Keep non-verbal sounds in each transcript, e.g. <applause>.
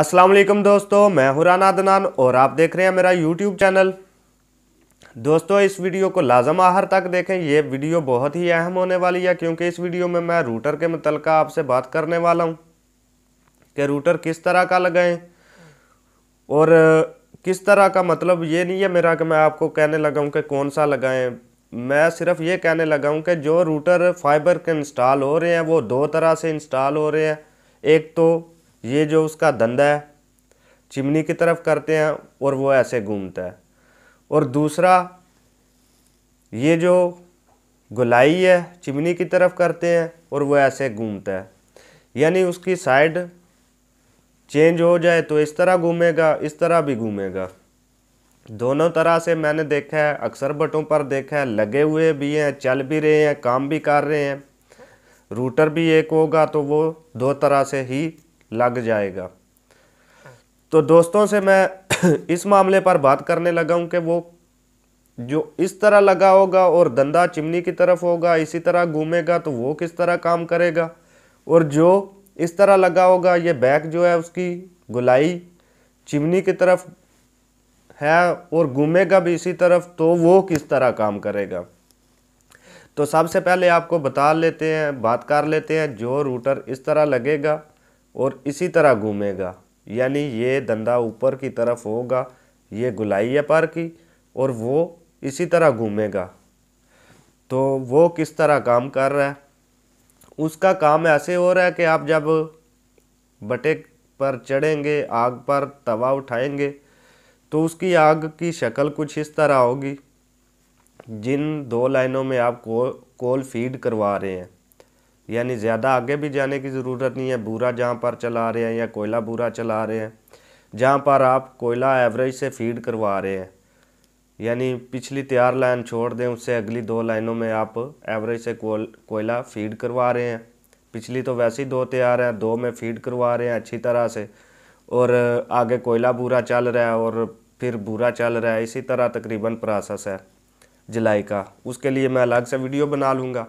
असलम दोस्तों मैं हूं राना और आप देख रहे हैं मेरा यूट्यूब चैनल दोस्तों इस वीडियो को लाजम आहर तक देखें ये वीडियो बहुत ही अहम होने वाली है क्योंकि इस वीडियो में मैं रूटर के मतलब आपसे बात करने वाला हूं कि रूटर किस तरह का लगाएं और किस तरह का मतलब ये नहीं है मेरा कि मैं आपको कहने लगा कि कौन सा लगाएं मैं सिर्फ ये कहने लगा हूँ कि जो रूटर फाइबर के इंस्टॉल हो रहे हैं वो दो तरह से इंस्टॉल हो रहे हैं एक तो ये जो उसका धंधा है चिमनी की तरफ करते हैं और वो ऐसे घूमता है और दूसरा ये जो गुलाई है चिमनी की तरफ करते हैं और वो ऐसे घूमता है यानी उसकी साइड चेंज हो जाए तो इस तरह घूमेगा इस तरह भी घूमेगा दोनों तरह से मैंने देखा है अक्सर बटों पर देखा है लगे हुए भी हैं चल भी रहे हैं काम भी कर रहे हैं रूटर भी एक होगा तो वो दो तरह से ही लग जाएगा तो दोस्तों से मैं <clears throat> इस मामले पर बात करने लगा हूँ कि वो जो इस तरह लगा होगा और धंधा चिमनी की तरफ होगा इसी तरह घूमेगा तो वो किस तरह काम करेगा और जो इस तरह लगा होगा ये बैग जो है उसकी गुलाई चिमनी की तरफ है और घूमेगा भी इसी तरफ तो वो किस तरह काम करेगा तो सबसे पहले आपको बता लेते हैं बात कर लेते हैं जो रूटर इस तरह लगेगा और इसी तरह घूमेगा यानी ये धंधा ऊपर की तरफ होगा ये गुलाई है पार की और वो इसी तरह घूमेगा तो वो किस तरह काम कर रहा है उसका काम ऐसे हो रहा है कि आप जब बटे पर चढ़ेंगे आग पर तवा उठाएंगे तो उसकी आग की शक्ल कुछ इस तरह होगी जिन दो लाइनों में आप को, कोल फीड करवा रहे हैं यानी ज़्यादा आगे भी जाने की ज़रूरत नहीं है बूरा जहाँ पर चला रहे हैं या कोयला बूरा चला रहे हैं जहाँ पर आप कोयला एवरेज से फीड करवा रहे हैं यानी पिछली तैयार लाइन छोड़ दें उससे अगली दो लाइनों में आप एवरेज से कोयला फीड करवा रहे हैं पिछली तो वैसे ही दो तैयार हैं दो में फीड करवा रहे हैं अच्छी तरह से और आगे कोयला बुरा चल रहा है और फिर बूरा चल रहा है इसी तरह तकरीबन प्रोसेस है जलाई का उसके लिए मैं अलग से वीडियो बना लूँगा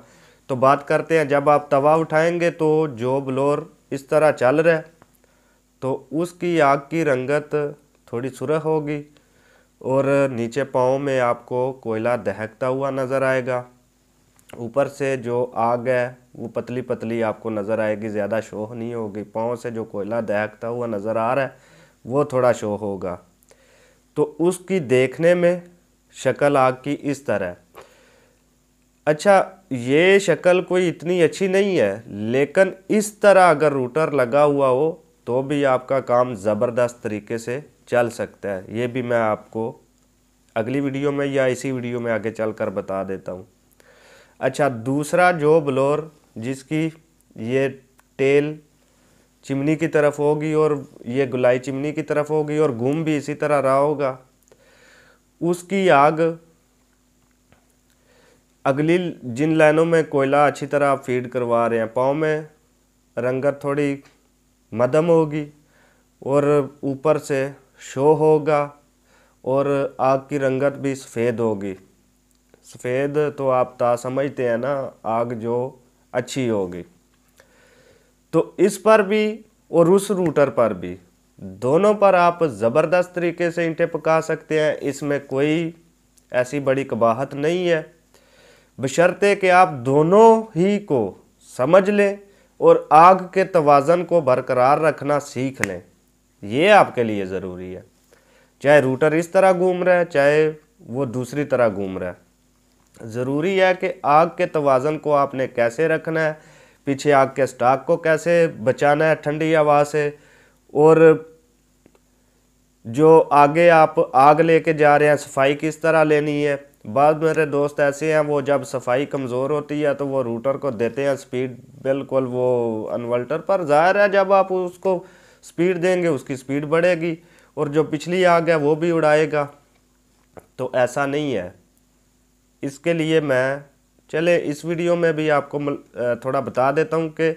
तो बात करते हैं जब आप तवा उठाएंगे तो जो ब्लोर इस तरह चल रहा है तो उसकी आग की रंगत थोड़ी सुरख होगी और नीचे पाँव में आपको कोयला दहकता हुआ नज़र आएगा ऊपर से जो आग है वो पतली पतली आपको नज़र आएगी ज़्यादा शोह नहीं होगी पाँव से जो कोयला दहकता हुआ नज़र आ रहा है वो थोड़ा शोह होगा तो उसकी देखने में शक्ल आग की इस तरह अच्छा ये शक्ल कोई इतनी अच्छी नहीं है लेकिन इस तरह अगर रूटर लगा हुआ हो तो भी आपका काम ज़बरदस्त तरीके से चल सकता है ये भी मैं आपको अगली वीडियो में या इसी वीडियो में आगे चल कर बता देता हूँ अच्छा दूसरा जो ब्लोर जिसकी ये टेल चिमनी की तरफ होगी और ये गुलाई चिमनी की तरफ होगी और घूम भी इसी तरह रहा होगा उसकी आग अगली जिन लाइनों में कोयला अच्छी तरह आप फीड करवा रहे हैं पाँव में रंगत थोड़ी मदम होगी और ऊपर से शो होगा और आग की रंगत भी सफ़ेद होगी सफ़ेद तो आप ता समझते हैं ना आग जो अच्छी होगी तो इस पर भी और उस रूटर पर भी दोनों पर आप ज़बरदस्त तरीके से ईंटें पका सकते हैं इसमें कोई ऐसी बड़ी कबाहत नहीं है बशर्ते कि आप दोनों ही को समझ लें और आग के तवाज़न को बरकरार रखना सीख लें ये आपके लिए ज़रूरी है चाहे रूटर इस तरह घूम रहा है चाहे वो दूसरी तरह घूम रहा है ज़रूरी है कि आग के तवाज़न को आपने कैसे रखना है पीछे आग के स्टाक को कैसे बचाना है ठंडी हवा से और जो आगे आप आग लेके जा रहे हैं सफाई किस तरह लेनी है बाद मेरे दोस्त ऐसे हैं वो जब सफाई कमज़ोर होती है तो वो रूटर को देते हैं स्पीड बिल्कुल वो अनवर्टर पर ज़ाहिर है जब आप उसको स्पीड देंगे उसकी स्पीड बढ़ेगी और जो पिछली आग है वो भी उड़ाएगा तो ऐसा नहीं है इसके लिए मैं चले इस वीडियो में भी आपको थोड़ा बता देता हूँ कि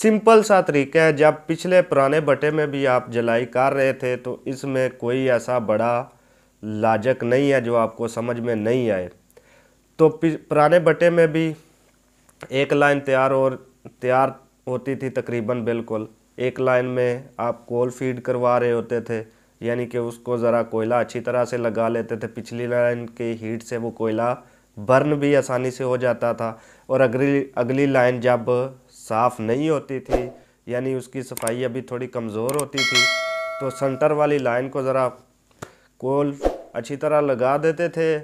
सिंपल सा तरीका है जब पिछले पुराने बटे में भी आप जलाई कर रहे थे तो इसमें कोई ऐसा बड़ा लाजक नहीं है जो आपको समझ में नहीं आए तो पुराने बटे में भी एक लाइन तैयार और तैयार होती थी तकरीबन बिल्कुल एक लाइन में आप कोल फीड करवा रहे होते थे यानी कि उसको ज़रा कोयला अच्छी तरह से लगा लेते थे पिछली लाइन के हीट से वो कोयला बर्न भी आसानी से हो जाता था और अगली अगली लाइन जब साफ़ नहीं होती थी यानी उसकी सफाई अभी थोड़ी कमज़ोर होती थी तो सेंटर वाली लाइन को ज़रा कोल अच्छी तरह लगा देते थे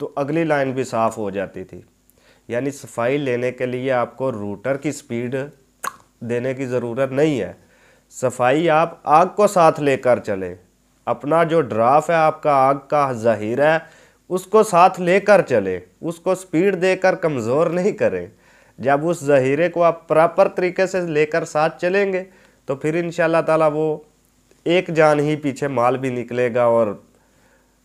तो अगली लाइन भी साफ़ हो जाती थी यानी सफाई लेने के लिए आपको रूटर की स्पीड देने की ज़रूरत नहीं है सफाई आप आग को साथ लेकर चलें अपना जो ड्राफ है आपका आग का जहीरा है उसको साथ लेकर चले उसको स्पीड देकर कमज़ोर नहीं करें जब उस जहीरे को आप प्रॉपर तरीके से लेकर साथ चलेंगे तो फिर इन ताला वो एक जान ही पीछे माल भी निकलेगा और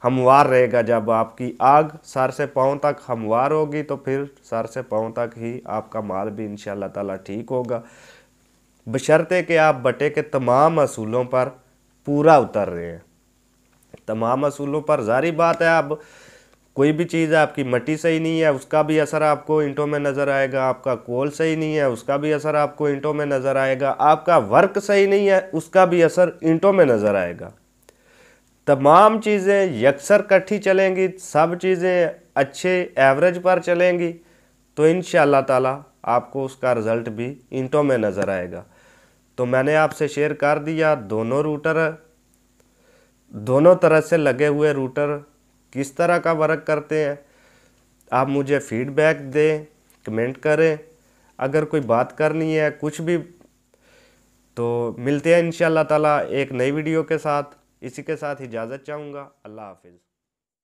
हमवार रहेगा जब आपकी आग सर से पाँव तक हमवार होगी तो फिर सर से पाँव तक ही आपका माल भी इन ताला ठीक होगा बशर्ते कि आप बटे के तमाम असूलों पर पूरा उतर रहे हैं तमाम असूलों पर जारी बात है अब कोई भी चीज़ आपकी मट्टी सही नहीं है उसका भी असर आपको इंटों में नज़र आएगा आपका कोल सही नहीं है उसका भी असर आपको इंटों में नज़र आएगा आपका वर्क सही नहीं है उसका भी असर इंटों में नज़र आएगा तमाम चीज़ें यकसर कट्ठी चलेंगी सब चीज़ें अच्छे एवरेज पर चलेंगी तो इन ताला आपको उसका रिज़ल्ट भी इंटों में नज़र आएगा तो मैंने आपसे शेयर कर दिया दोनों रूटर दोनों तरह से लगे हुए रूटर किस तरह का वर्क करते हैं आप मुझे फीडबैक दें कमेंट करें अगर कोई बात करनी है कुछ भी तो मिलते हैं इन ताला एक नई वीडियो के साथ इसी के साथ इजाज़त चाहूँगा अल्लाह हाफिज़